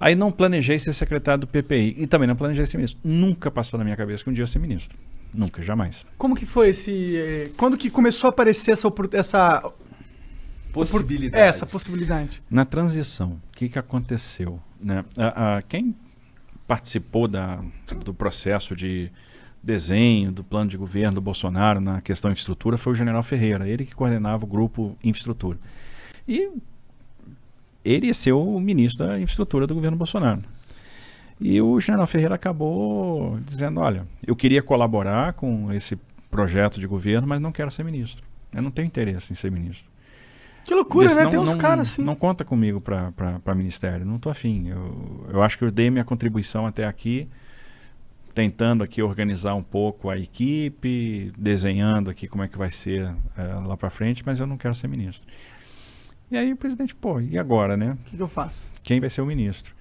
Aí não planejei ser secretário do PPI e também não planejei ser ministro. Nunca passou na minha cabeça que um dia ia ser ministro. Nunca, jamais. Como que foi esse. Eh, quando que começou a aparecer essa, essa possibilidade? É, essa possibilidade. Na transição, o que, que aconteceu? Né? A, a, quem participou da, do processo de desenho do plano de governo do Bolsonaro na questão infraestrutura foi o general Ferreira, ele que coordenava o grupo infraestrutura. E ele ia ser o ministro da infraestrutura do governo Bolsonaro. E o General Ferreira acabou dizendo: olha, eu queria colaborar com esse projeto de governo, mas não quero ser ministro. Eu não tenho interesse em ser ministro. Que loucura, né? Não, Tem uns caras assim. Não conta comigo para ministério, não tô afim. Eu, eu acho que eu dei minha contribuição até aqui, tentando aqui organizar um pouco a equipe, desenhando aqui como é que vai ser é, lá para frente, mas eu não quero ser ministro. E aí o presidente, pô, e agora, né? O que, que, eu faço? Quem vai ser o ministro?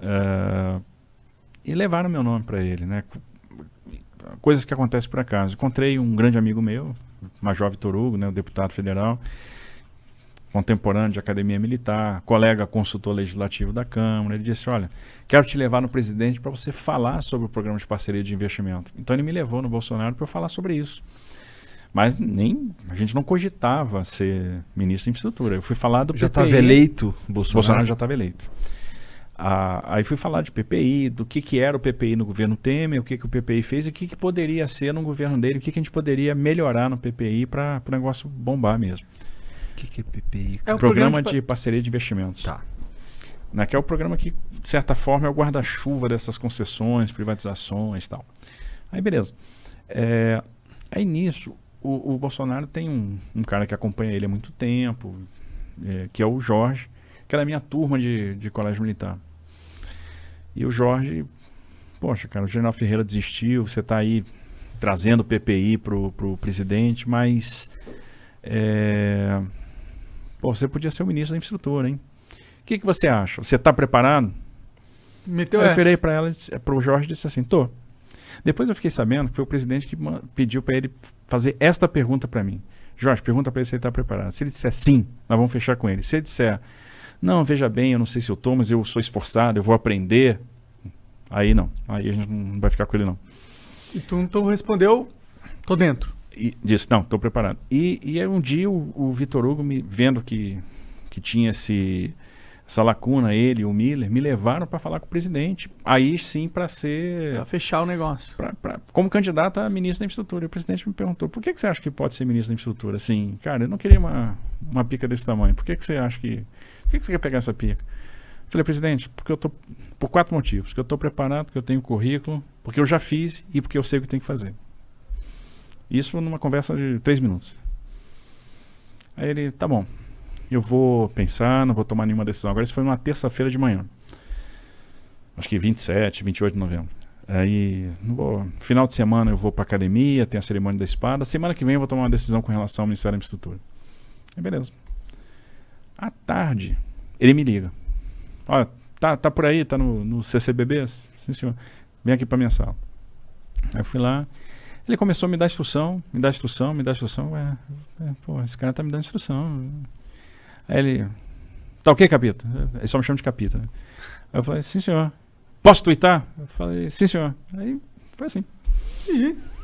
Uh, e levaram meu nome para ele, né? Coisas que acontecem por acaso. Encontrei um grande amigo meu, Major Vitor Hugo, né, o deputado federal, contemporâneo de academia militar, colega consultor legislativo da Câmara. Ele disse: Olha, quero te levar no presidente para você falar sobre o programa de parceria de investimento. Então ele me levou no Bolsonaro para eu falar sobre isso. Mas nem a gente não cogitava ser ministro da infraestrutura. Eu fui falar do já estava eleito, Bolsonaro. Bolsonaro já estava eleito. Ah, aí fui falar de PPI, do que, que era o PPI no governo Temer, o que, que o PPI fez e o que, que poderia ser no governo dele, o que, que a gente poderia melhorar no PPI para o negócio bombar mesmo. O que, que é PPI? É um programa, de... de... Parceria de Investimentos. Tá. Né, que é o programa que, de certa forma, é o guarda-chuva dessas concessões, privatizações e tal. Aí, beleza. É, aí, nisso, o, o Bolsonaro tem um, um, cara que acompanha ele há muito tempo, é, que é o Jorge, que era minha turma de, de colégio militar. E o Jorge, poxa, cara, o General Ferreira desistiu, você está aí trazendo o PPI pro, pro presidente, mas é, pô, você podia ser o ministro da infraestrutura, hein? O que, que você acha? Você está preparado? Meteu eu referei para ela, para o Jorge, disse assim, tô. Depois eu fiquei sabendo que foi o presidente que pediu para ele fazer esta pergunta para mim. Jorge, pergunta para ele se ele está preparado. Se ele disser sim, nós vamos fechar com ele. Se ele disser, não, veja bem, eu não sei se eu estou, mas eu sou esforçado, eu vou aprender. Aí não, aí a gente não vai ficar com ele não. E tu então respondeu, tô dentro. E disse, não, estou preparado. E, e aí um dia o, o Vitor Hugo, me vendo que, que tinha esse essa lacuna, ele o Miller, me levaram para falar com o presidente. Aí sim para ser. Para fechar o negócio. Pra, pra, como candidato a ministro da infraestrutura. E o presidente me perguntou: por que, que você acha que pode ser ministro da infraestrutura? Assim, cara, eu não queria uma, uma pica desse tamanho. Por que, que você acha que. Por que, que você quer pegar essa pica? Eu falei, presidente, porque eu tô. Por quatro motivos. Porque eu estou preparado, porque eu tenho currículo, porque eu já fiz e porque eu sei o que tem que fazer. Isso numa conversa de três minutos. Aí ele, tá bom, eu vou pensar, não vou tomar nenhuma decisão. Agora, isso foi uma terça-feira de manhã. Acho que 27, 28 de novembro. Aí, vou, final de semana eu vou para academia, tem a cerimônia da espada. Semana que vem eu vou tomar uma decisão com relação ao Ministério da Infraestrutura. Aí, beleza. À tarde, ele me liga. Olha, tá, tá por aí, tá no, no CCBB? Sim, senhor. Vem aqui para minha sala. Aí eu fui lá. Ele começou a me dar instrução, me dar instrução, me dar instrução. Ué, é, pô, esse cara tá me dando instrução. Aí ele, tá ok, que, capita? Ele só me chama de capita. Né? Aí eu falei, sim, senhor. Posso twittar? Eu falei, sim, senhor. Aí foi assim. E